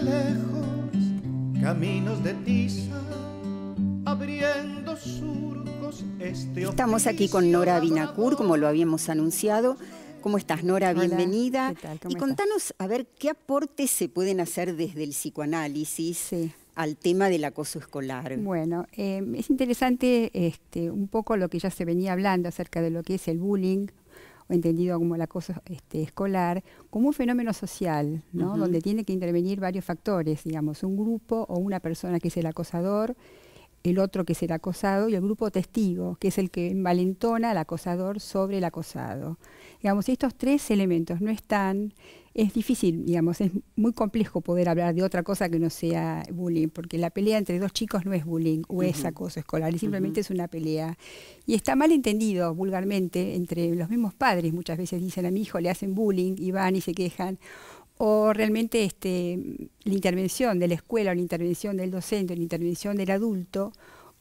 lejos caminos de tiza abriendo surcos este Estamos aquí con Nora Binacur, como lo habíamos anunciado. ¿Cómo estás, Nora? Bienvenida. y contanos, a ver, ¿qué aportes se pueden hacer desde el psicoanálisis al tema del acoso escolar? Bueno, eh, es interesante este, un poco lo que ya se venía hablando acerca de lo que es el bullying o entendido como el acoso este, escolar, como un fenómeno social, ¿no? donde tiene que intervenir varios factores, digamos, un grupo o una persona que es el acosador, el otro que es el acosado y el grupo testigo, que es el que envalentona al acosador sobre el acosado. Digamos, estos tres elementos no están, es difícil, digamos, es muy complejo poder hablar de otra cosa que no sea bullying, porque la pelea entre dos chicos no es bullying o es acoso escolar, simplemente es una pelea. Y está mal entendido vulgarmente entre los mismos padres, muchas veces dicen a mi hijo le hacen bullying y van y se quejan o realmente este, la intervención de la escuela, la intervención del docente, la intervención del adulto,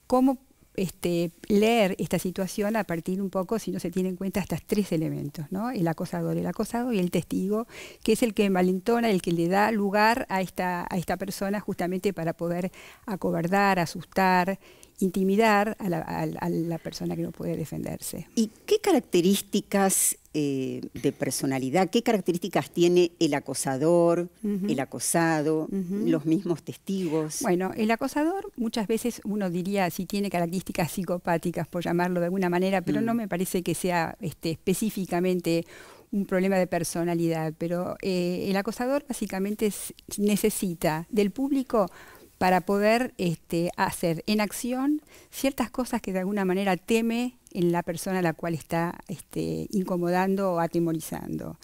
cómo este, leer esta situación a partir un poco, si no se tiene en cuenta, estos tres elementos, el acosador, el acosado y el testigo, que es el que malentona, el que le da lugar a esta, a esta persona justamente para poder acobardar, asustar, intimidar a la, a la, persona que no puede defenderse. ¿Y qué características eh, de personalidad, qué características tiene el acosador, el acosado, los mismos testigos. Bueno, el acosador muchas veces uno diría si tiene características psicopáticas, por llamarlo de alguna manera, pero mm. no me parece que sea este, específicamente un problema de personalidad, pero eh, el acosador básicamente necesita del público para poder este, hacer en acción ciertas cosas que de alguna manera teme en la persona a la cual está este, incomodando o atemorizando.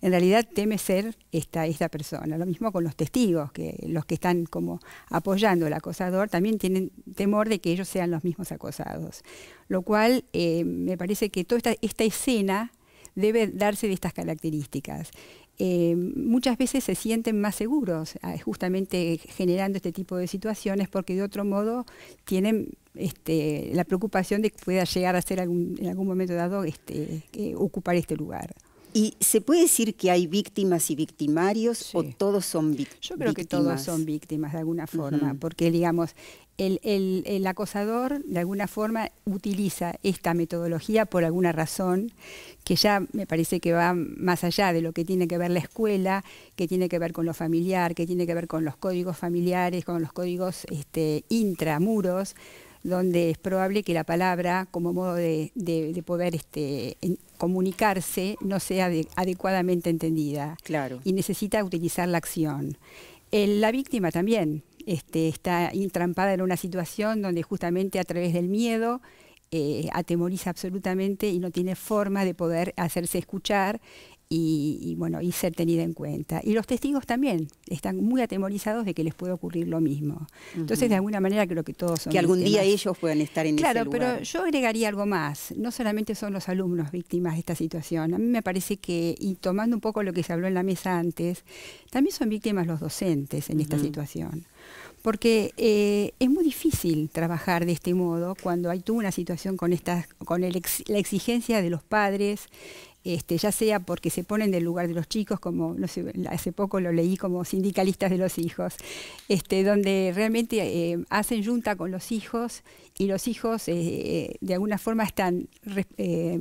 En realidad teme ser esta, esta persona. Lo mismo con los testigos, que los que están como apoyando al acosador también tienen temor de que ellos sean los mismos acosados. Lo cual eh, me parece que toda esta, esta escena debe darse de estas características. Eh, muchas veces se sienten más seguros, ah, justamente generando este tipo de situaciones, porque de otro modo tienen este, la preocupación de que pueda llegar a ser en algún momento dado este, ocupar este lugar. ¿Y se puede decir que hay víctimas y victimarios o todos son víctimas? Yo creo que todos son víctimas de alguna forma, porque digamos, el, acosador de alguna forma utiliza esta metodología por alguna razón que ya me parece que va más allá de lo que tiene que ver la escuela, que tiene que ver con lo familiar, que tiene que ver con los códigos familiares, con los códigos este, intramuros, donde es probable que la palabra como modo de, poder este, comunicarse no sea adecuadamente entendida. Claro. Y necesita utilizar la acción. la víctima también este, está entrampada en una situación donde justamente a través del miedo eh, atemoriza absolutamente y no tiene forma de poder hacerse escuchar y, bueno, y ser tenida en cuenta. Y los testigos también están muy atemorizados de que les pueda ocurrir lo mismo. Entonces, de alguna manera creo que todos son que algún día ellos puedan estar en claro, ese Claro, pero yo agregaría algo más. No solamente son los alumnos víctimas de esta situación. A mí me parece que y tomando un poco lo que se habló en la mesa antes, también son víctimas los docentes en esta situación porque eh, es muy difícil trabajar de este modo cuando hay tú una situación con estas con la exigencia de los padres este, ya sea porque se ponen del lugar de los chicos, como hace poco lo leí como sindicalistas de los hijos, este, donde realmente eh, hacen junta con los hijos y los hijos eh, de alguna forma están eh,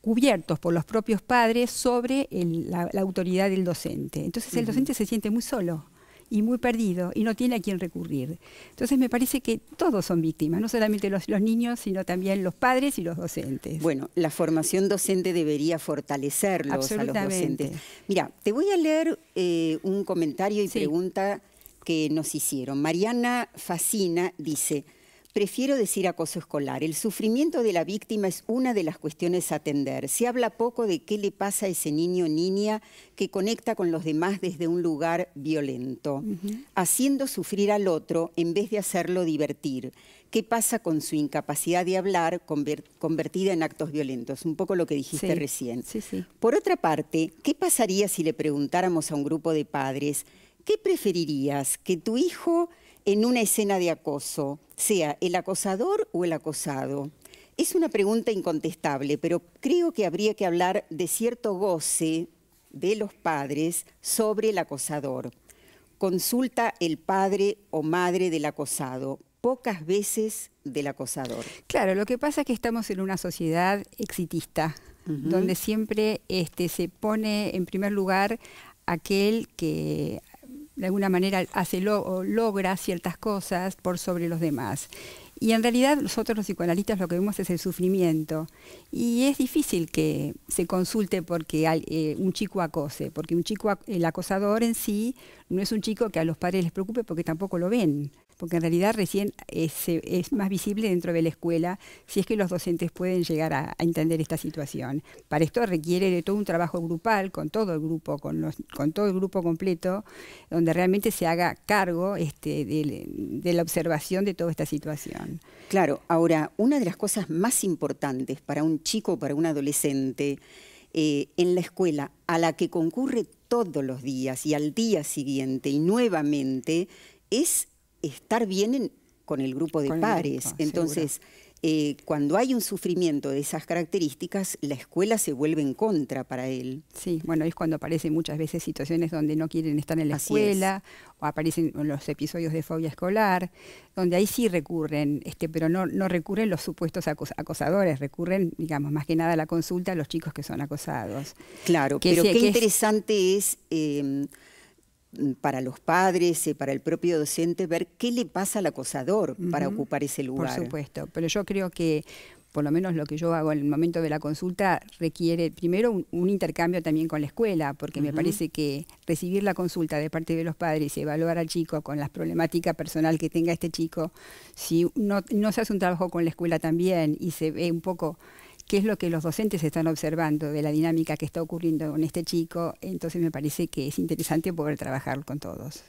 cubiertos por los propios padres sobre la, autoridad del docente. Entonces el docente se siente muy solo y muy perdido y no tiene a quién recurrir. Entonces me parece que todos son víctimas, no solamente los, los niños, sino también los padres y los docentes. Bueno, la formación docente debería fortalecerlos a los docentes. Mira, te voy a leer eh, un comentario y pregunta que nos hicieron. Mariana Facina dice... Prefiero decir acoso escolar. El sufrimiento de la víctima es una de las cuestiones a atender. Se habla poco de qué le pasa a ese niño o niña que conecta con los demás desde un lugar violento, haciendo sufrir al otro en vez de hacerlo divertir. ¿Qué pasa con su incapacidad de hablar convertida en actos violentos? Un poco lo que dijiste recién. Por otra parte, ¿qué pasaría si le preguntáramos a un grupo de padres, ¿qué preferirías? ¿Que tu hijo en una escena de acoso, sea el acosador o el acosado? Es una pregunta incontestable, pero creo que habría que hablar de cierto goce de los padres sobre el acosador. Consulta el padre o madre del acosado, pocas veces del acosador. Claro, lo que pasa es que estamos en una sociedad exitista, donde siempre este, se pone en primer lugar aquel que de alguna manera hace logra ciertas cosas por sobre los demás. Y en realidad nosotros los psicoanalistas lo que vemos es el sufrimiento. Y es difícil que se consulte porque eh, un chico acose, porque un chico, el acosador en sí, no es un chico que a los padres les preocupe porque tampoco lo ven porque en realidad recién eh, es, más visible dentro de la escuela si es que los docentes pueden llegar a, entender esta situación. Para esto requiere de todo un trabajo grupal con todo el grupo, con, los, con todo el grupo completo, donde realmente se haga cargo este, de, la observación de toda esta situación. Claro, ahora, una de las cosas más importantes para un chico o para un adolescente eh, en la escuela a la que concurre todos los días y al día siguiente y nuevamente es estar bien con el grupo de pares. Entonces, eh, cuando hay un sufrimiento de esas características, la escuela se vuelve en contra para él. Sí, bueno, es cuando aparecen muchas veces situaciones donde no quieren estar en la escuela, o aparecen los episodios de fobia escolar, donde ahí sí recurren, este, pero no, no recurren los supuestos acosadores, recurren, digamos, más que nada a la consulta a los chicos que son acosados. Claro, pero qué interesante es... Em, Mm, para los padres y eh, para el propio docente ver qué le pasa al acosador para ocupar ese lugar. Por supuesto, pero yo creo que por lo menos lo que yo hago en el momento de la consulta requiere primero un, intercambio también con la escuela, porque me parece que recibir la consulta de parte de los padres y evaluar al chico con las problemáticas personal que tenga este chico, si no se hace un trabajo con la escuela también y se ve un poco qué es lo que los docentes están observando de la dinámica que está ocurriendo con este chico, entonces me parece que es interesante poder trabajar con todos.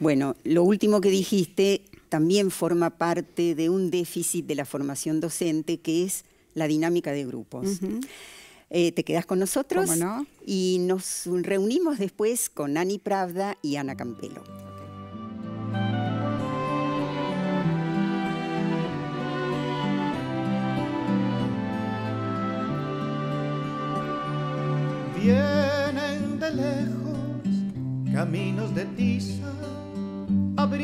Bueno, lo último que dijiste también forma parte de un déficit de la formación docente que es la dinámica de grupos. Eh, te quedas con nosotros y nos reunimos después con Ani Pravda y Ana Campelo. vienen de lejos caminos de tiza